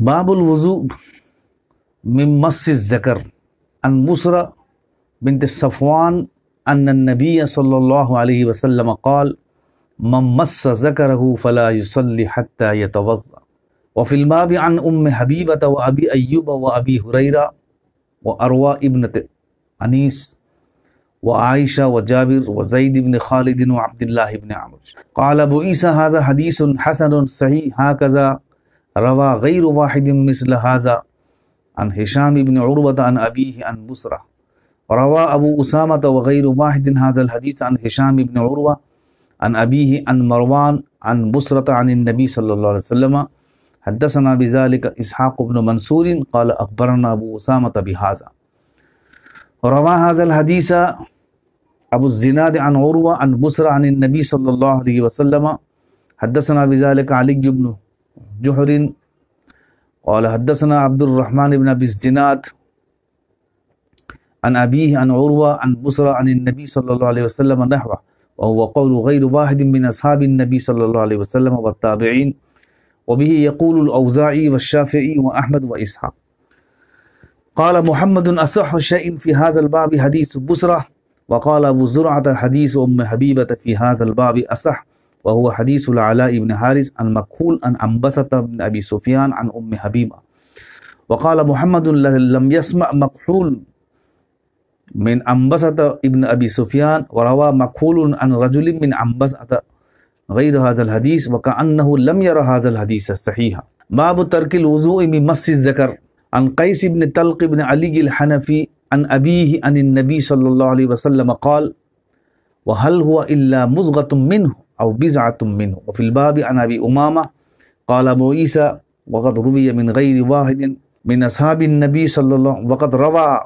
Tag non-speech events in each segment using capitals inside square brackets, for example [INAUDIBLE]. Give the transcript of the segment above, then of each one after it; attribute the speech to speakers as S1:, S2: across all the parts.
S1: باب الوضوء من مس الذكر عن بصرة بنت صفوان أن النبي صلى الله عليه وسلم قال من مس ذكره فلا يصلي حتى يتوضأ وفي الباب عن أم حبيبة وأبي أيوب وأبي هريرة وأروى ابنة أنيس وعائشة وجابر وزيد بن خالد وعبد الله بن عمرو قال أبو عيسى هذا حديث حسن صحيح هكذا روى غير واحد مثل هذا عن هشام بن عروة عن أبيه عن بصرة روى أبو أسامة وغير واحد هذا الحديث عن هشام بن عروة عن أبيه عن مروان عن بصرة عن النبي صلى الله عليه وسلم حدثنا بذلك إسحاق بن منصور قال أخبرنا أبو أسامة بهذا روى هذا الحديث أبو الزناد عن عروة عن بصرة عن النبي صلى الله عليه وسلم حدثنا بذلك علي بن جحر قال حدثنا عبد الرحمن بن أبي الزناد عن أبيه عن عروة عن بصرة عن النبي صلى الله عليه وسلم نحوه وهو قول غير واحد من أصحاب النبي صلى الله عليه وسلم والتابعين وبه يقول الأوزاعي والشافعي وأحمد وإسحاق قال محمد أصح شيء في هذا الباب حديث بصرة وقال أبو زرعة حديث أم حبيبة في هذا الباب أصح وهو حديث العلاء بن حارث المقول عن عنبسة بن أبي سفيان عن أم حبيبة وقال محمد لم يسمع مقحول من عنبسة ابن أبي سفيان وروى مقحول عن رجل من عنبسة غير هذا الحديث وكأنه لم ير هذا الحديث الصحيح باب ترك الوضوء من مس الذكر عن قيس بن طلق بن علي الحنفي عن أبيه عن النبي صلى الله عليه وسلم قال وهل هو إلا مزغة منه أو بزعة منه وفي الباب عن أبي أمامة قال أبو عيسى وقد روي من غير واحد من أصحاب النبي صلى الله عليه وسلم وقد روى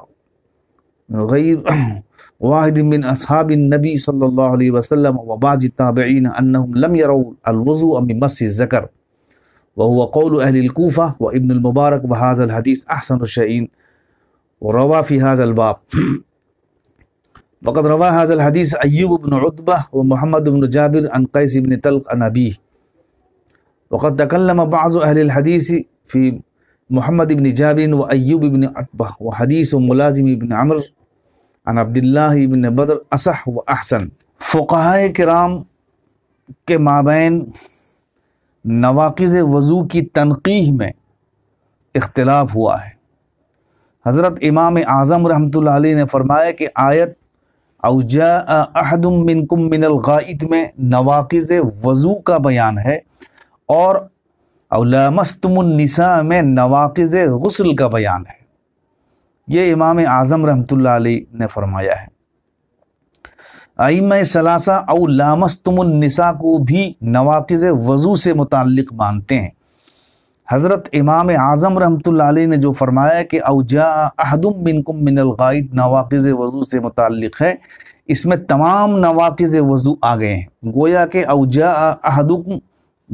S1: غير [CLEARS THROAT] واحد من أصحاب النبي صلى الله عليه وسلم وبعض التابعين أنهم لم يروا الوضوء من مس الذكر وهو قول أهل الكوفة وابن المبارك وهذا الحديث أحسن الشيئين وروى في هذا الباب [CLEARS THROAT] وقد روى هذا الحديث أيوب بن عتبة ومحمد بن جابر عن قيس بن تلق عن أبيه وقد تكلم بعض أهل الحديث في محمد بن جابر وأيوب بن عتبة وحديث ملازم بن عمر عن عبد الله بن بدر أصح وأحسن فقهاء کرام کے مابین نواقض وضو کی تنقیح میں اختلاف ہوا ہے حضرت امام اعظم رحمت اللہ علیہ نے فرمایا کہ آیت अवजा अहदम मिनकुम मिन गाइत में नवाकज वज़ू का बयान है और अलामस्तमसा में नवाकज गसल का बयान है ये इमाम आज़म रहमतुल्लाह अलैह ने फरमाया है आईम सलासा अलामस्तमसा को भी नवाकज वज़ू से मुतक़ मानते हैं हज़रत इमाम आज़म रहमत ने जो फरमाया कि अवजा अहदुम बिनकुम मिनलगाइद नवाक़ वज़ू से मुतक़ है इसमें तमाम नवाक़ वज़ू आ गए हैं गोया के अवजा अहदुम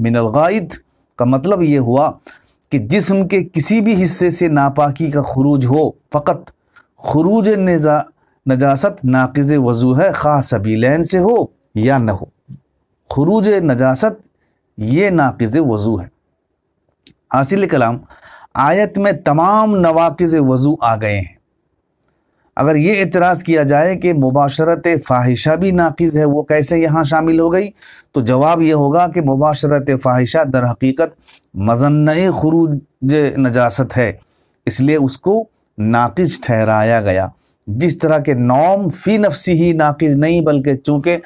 S1: मिनलगाइद का मतलब ये हुआ कि जिसम के किसी भी हिस्से से नापाकी का खरूज हो फ़कत खरूज नजा नजासत नाक़ वज़ू है खास सबीलैन से हो या न हो खरूज नजासत ये नाक़ वज़ू है हासिल कलाम आयत में तमाम नवाकज़ वज़ू आ गए हैं अगर ये इतराज़ किया जाए कि मुबाशरत फ़ाहिशा भी नाकज है वो कैसे यहाँ शामिल हो गई तो जवाब ये होगा कि मुबाशरत फ़ाहिशा दर हकीकत मजन खरूज नजासत है इसलिए उसको नाकज ठहराया गया जिस तरह के नॉम फ़ी नफसी ही नाकज नहीं बल्कि चूँकि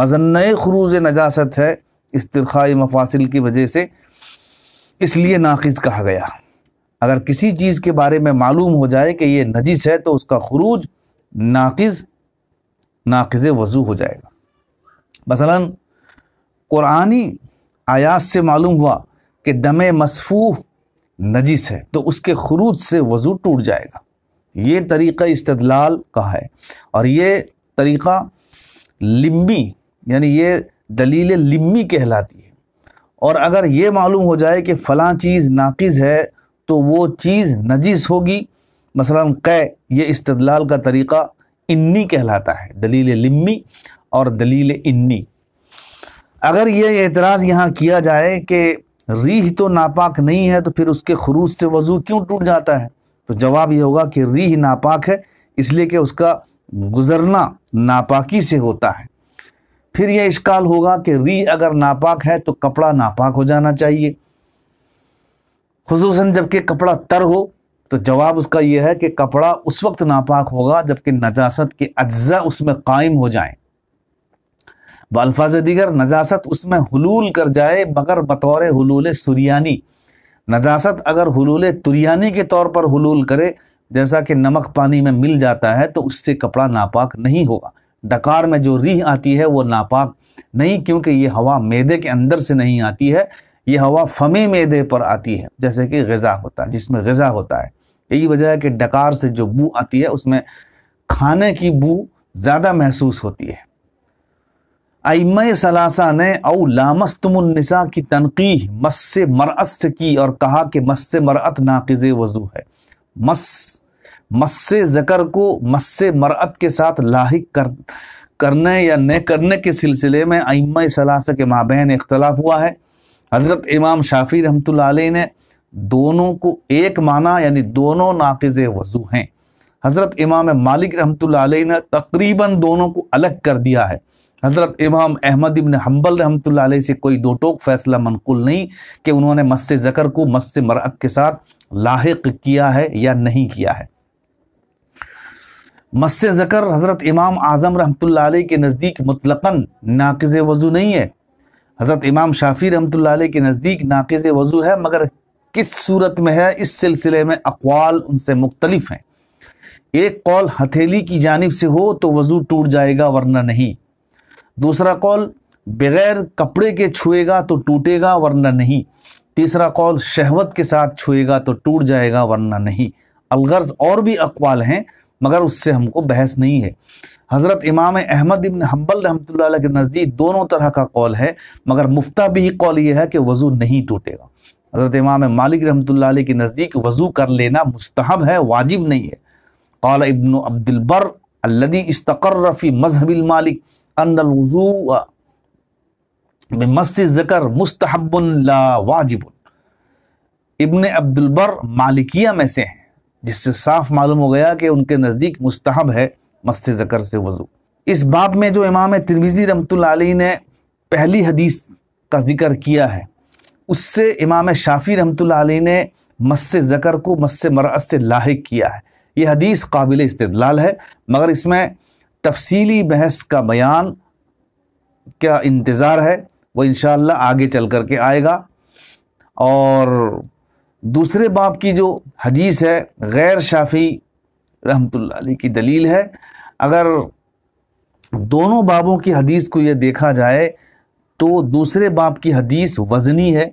S1: मजन खरूज नजासत है इस तरखाई मफासिल की वजह से इसलिए नाकिस कहा गया अगर किसी चीज़ के बारे में मालूम हो जाए कि ये नजिस है तो उसका खरूज नाकिस नाकिस वजू हो जाएगा मसला क़ुरानी आयात से मालूम हुआ कि दम मसफूह नजिस है तो उसके खरूज से वज़ू टूट जाएगा ये तरीक़ा इस्तदलाल का है और ये तरीक़ा लिम्बी यानी ये दलील लिम्बी कहलाती है और अगर ये मालूम हो जाए कि फ़लाँ चीज़ नाकिज़ है तो वो चीज़ नजिस होगी मसलन कै ये इस्तदलाल का तरीक़ा इन्नी कहलाता है दलील लिम्मी और दलील इन्नी अगर ये एतराज़ यहाँ किया जाए कि रीह तो नापाक नहीं है तो फिर उसके खरूज से वज़ू क्यों टूट जाता है तो जवाब ये होगा कि रीह नापाक है इसलिए कि उसका गुज़रना नापाकी से होता है फिर यह इश्काल होगा कि री अगर नापाक है तो कपड़ा नापाक हो जाना चाहिए खसूस जबकि कपड़ा तर हो तो जवाब उसका यह है कि कपड़ा उस वक्त नापाक होगा जबकि नजासत के अज्जा उसमें कायम हो जाए बालफाज दीगर नजासत उसमें हलूल कर जाए मगर बतौर हलूल सुरियानी नजासत अगर हलूल तुरियानी के तौर पर हलूल करे जैसा कि नमक पानी में मिल जाता है तो उससे कपड़ा नापाक नहीं होगा डकार में जो रीह आती है वो नापाक नहीं क्योंकि ये हवा मैदे के अंदर से नहीं आती है ये हवा फमे मैदे पर आती है जैसे कि गज़ा होता है जिसमें गज़ा होता है यही वजह है कि डकार से जो बू आती है उसमें खाने की बू ज़्यादा महसूस होती है आईम सलासा ने औ लामस की तनकी मस से मरअत से की और कहा कि मस से मरअत नाकज़ वज़ू है मस मस्स ज़कर को मस्स मरअत के साथ लाक कर करने या न करने के सिलसिले में अम सलास के माबेन इख्तलाफ हुआ है हज़रत इमाम शाफी रहमत ने दोनों को एक माना यानी दोनों नाकज़ वजू हैं हज़रत इमाम मालिक रहमत ने तकरीबन दोनों को अलग कर दिया है हज़रत इमाम अहमद इबन हम्बल रहमत से कोई दो टोक फैसला मनकुल नहीं कि उन्होंने मस्स ज़कर को मस्स मरअत के साथ लाक किया है या नहीं किया है मस्स ज़कर हज़रत इमाम आज़म रहमत के नज़दीक मुतलक़ा नाकज़ वज़ू नहीं है हज़रत इमाम शाफ़ी रहमत के नज़दीक नाकज़ वज़ू है मगर किस सूरत में है इस सिलसिले में अकवाल उनसे मुख्तलिफ हैं एक कौल हथेली की जानब से हो तो वज़ू टूट जाएगा वरना नहीं दूसरा कौल बग़ैर कपड़े के छुएगा तो टूटेगा वरना नहीं तीसरा कौल शहवत के साथ छुएगा तो टूट जाएगा वरना नहीं अलगर्ज और भी अकवाल हैं मगर उससे हमको बहस नहीं है हज़रत इमाम अहमद इबन हम्बल रहमत के नज़दीक दोनों तरह का कौल है मगर मुफ्ता भी कौल ये है कि वज़ू नहीं टूटेगा हज़रत इमाम मालिक रहमतुल्लाह के नज़दीक वज़ू कर लेना मुस्तहब है वाजिब नहीं है कौल इबन अब्दुलबर अल्लदी इस्तकर्रफ़ी मजहबिल मालिक अनवज़ू मस्जिद ज़कर मुस्तहबुल्ला वाजिब इबन अब्दुलबर मालिकिया में से हैं जिससे साफ मालूम हो गया कि उनके नज़दीक मुस्तहब है मस्त ज़कर से वज़ू इस बाब में जो इमाम तिरमिज़ी रमत ने पहली हदीस का ज़िक्र किया है उससे इमाम शाफ़ी रमत ने मस्त ज़कर को मस्त मरअस से लाक किया है यह हदीस काबिल इस्तलाल है मगर इसमें तफसीली बहस का बयान क्या इंतज़ार है वो इन आगे चल कर के आएगा और दूसरे बाप की जो हदीस है गैर शाफी रहमतुल्लाह की दलील है अगर दोनों बाबों की हदीस को ये देखा जाए तो दूसरे बाप की हदीस वज़नी है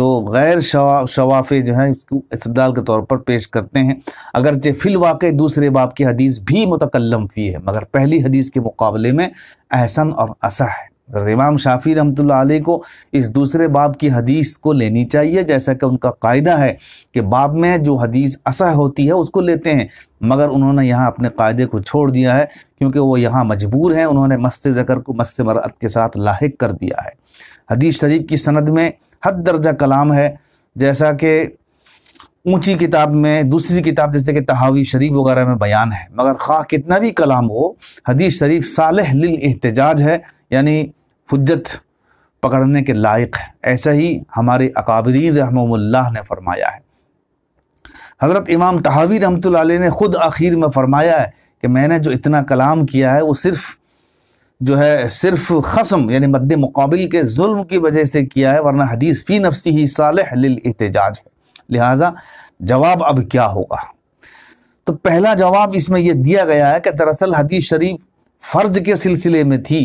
S1: जो गैर शवा शवाफ़े जो हैं उसको इसदाल के तौर पर पेश करते हैं अगरचे फ़िलवाक़ दूसरे बाप की हदीस भी मुतकलम फ़ी है मगर पहली हदीस के मुकाबले में अहसन और असा है इमाम शाफी रहमत आलि को इस दूसरे बाब की हदीस को लेनी चाहिए जैसा कि उनका कायदा है कि बाब में जो हदीस असह होती है उसको लेते हैं मगर उन्होंने यहाँ अपने कायदे को छोड़ दिया है क्योंकि वो यहाँ मजबूर हैं उन्होंने मस्त ज़कर को मस्त मरत के साथ लाक कर दिया है हदीस शरीफ की सनद में हद दर्जा कलाम है जैसा कि ऊंची किताब में दूसरी किताब जैसे कि तहावी शरीफ वगैरह में बयान है मगर खा कितना भी कलाम हो हदीस शरीफ साल लिल एहतजाज है यानी हजत पकड़ने के लायक है ऐसा ही हमारे अकाबरीन रहमल्ला ने फरमाया है हज़रत इमाम तहावी रहमत ने ख़ुद आखिर में फ़रमाया है कि मैंने जो इतना कलाम किया है वो सिर्फ़ जो है सिर्फ खसम यानी मद्द मुकाबिल के जुल्म की वजह से किया है वरना हदीस फ़ी नफसी ही साल एहतजाज है लिहाजा जवाब अब क्या होगा तो पहला जवाब इसमें यह दिया गया है कि दरअसल हदीस शरीफ फ़र्ज के सिलसिले में थी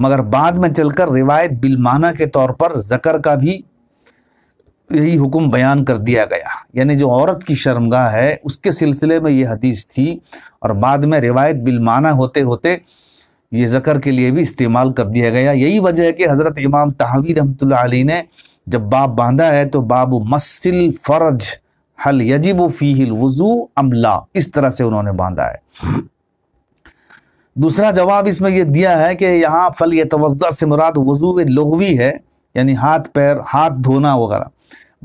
S1: मगर बाद में चलकर रिवायत बिलमाना के तौर पर जकर का भी यही हुक्म बयान कर दिया गया यानी जो औरत की शर्मगाह है उसके सिलसिले में यह हदीस थी और बाद में रिवायत बिलमाना होते होते ये ज़कर के लिए भी इस्तेमाल कर दिया गया यही वजह है कि हज़रत इमाम तहवीर रहमत ने जब बाब बांधा है तो बाबू मसिल फ़र्ज हल यजिब फ़ीहिल वज़ू अमला इस तरह से उन्होंने बांधा है दूसरा जवाब इसमें यह दिया है कि यहाँ फल यह तो से मुराद वज़ू लोहवी है यानी हाथ पैर हाथ धोना वगैरह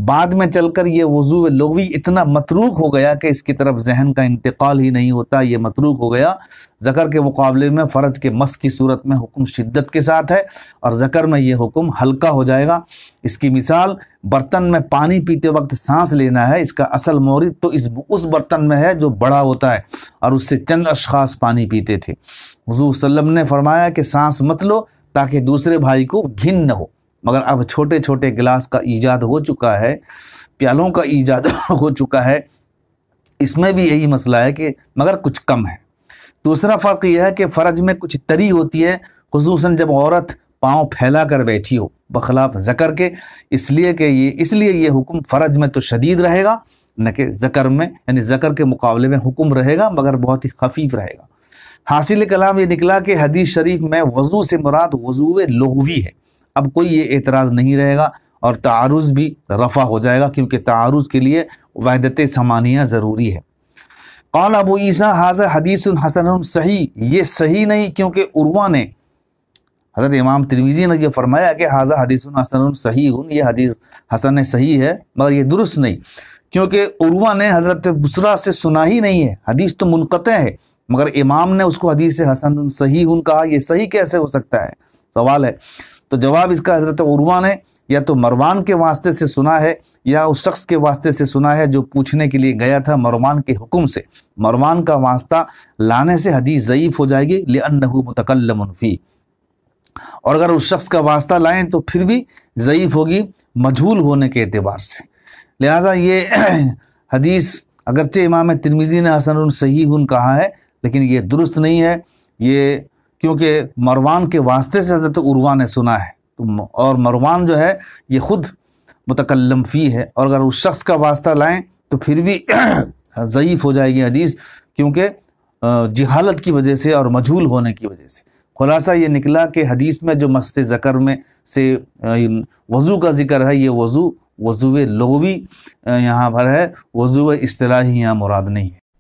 S1: बाद में चलकर ये वजू लोवी इतना मतरूक हो गया कि इसकी तरफ जहन का इंतकाल ही नहीं होता ये मतरूक हो गया ज़कर के मुकाबले में फ़र्ज के मस की सूरत में हुक्म शिद्दत के साथ है और ज़कर में ये हुक्म हल्का हो जाएगा इसकी मिसाल बर्तन में पानी पीते वक्त सांस लेना है इसका असल मोरिद तो इस उस बर्तन में है जो बड़ा होता है और उससे चंद अशास पानी पीते थे हजू वसलम ने फरमाया कि सांस मत लो ताकि दूसरे भाई को घिन न हो मगर अब छोटे छोटे गिलास का ईजाद हो चुका है प्यालों का ईजाद [LAUGHS] हो चुका है इसमें भी यही मसला है कि मगर कुछ कम है दूसरा फ़र्क यह है कि फ़र्ज में कुछ तरी होती है खसूस जब औरत पाँव फैला कर बैठी हो बखलाफ ज़कर के इसलिए कि ये इसलिए ये हुक्म फ़र्ज में तो शदीद रहेगा न कि ज़कर में यानी ज़कर के मुकाबले में हुक्म रहेगा मगर बहुत ही खफीफ रहेगा हासिल कलाम ये निकला कि हदीस शरीफ में वज़ू से मुराद वज़ू लोहवी है अब कोई ये एतराज़ नहीं रहेगा और तारुज़ भी रफ़ा हो जाएगा क्योंकि तारुज़ के लिए वहदत समानिया ज़रूरी है कौल अबू ईसा हाजा हदीस हसन सही ये सही नहीं क्योंकि उर्वा ने हज़रत इमाम त्रिवीजी ने यह फरमाया कि हाजा हदीस हसन सही हूँ ये हदीस हसन सही है मगर ये दुरुस्त नहीं क्योंकि उर्वा ने हज़रत बसरा से सुना ही नहीं है हदीस तो मुनक़ है मगर इमाम ने उसको हदीस हसन सही हूँ कहा यह सही कैसे हो सकता है सवाल है तो जवाब इसका हज़रत उर्वा ने या तो मरवान के वास्ते से सुना है या उस शख्स के वास्ते से सुना है जो पूछने के लिए गया था मरवान के हुक्म से मरवान का वास्ता लाने से हदीस ज़यीफ़ हो जाएगी ले अनहू और अगर उस शख्स का वास्ता लाएं तो फिर भी ज़यीफ़ होगी मजहूल होने के अतबार से लिहाजा ये [CLEARS THROAT] हदीस अगरचे इमाम तिरमिज़ी ने हसन सही कहा है लेकिन ये दुरुस्त नहीं है ये क्योंकि मरवान के वास्ते से हज़रत उर्वा ने सुना है तो और मरवान जो है ये ख़ुद मुतकलम फ़ी है और अगर उस शख्स का वास्ता लाएँ तो फिर भी [CLEARS THROAT] ज़यीफ़ हो जाएगी हदीस क्योंकि जहालत की वजह से और मजहूल होने की वजह से खुलासा ये निकला कि हदीस में जो मस्त ज़कर में से वज़ू का जिक्र है ये वज़ू वज़ू लोवी यहाँ पर है वज़ू असलाही यहाँ मुराद नहीं है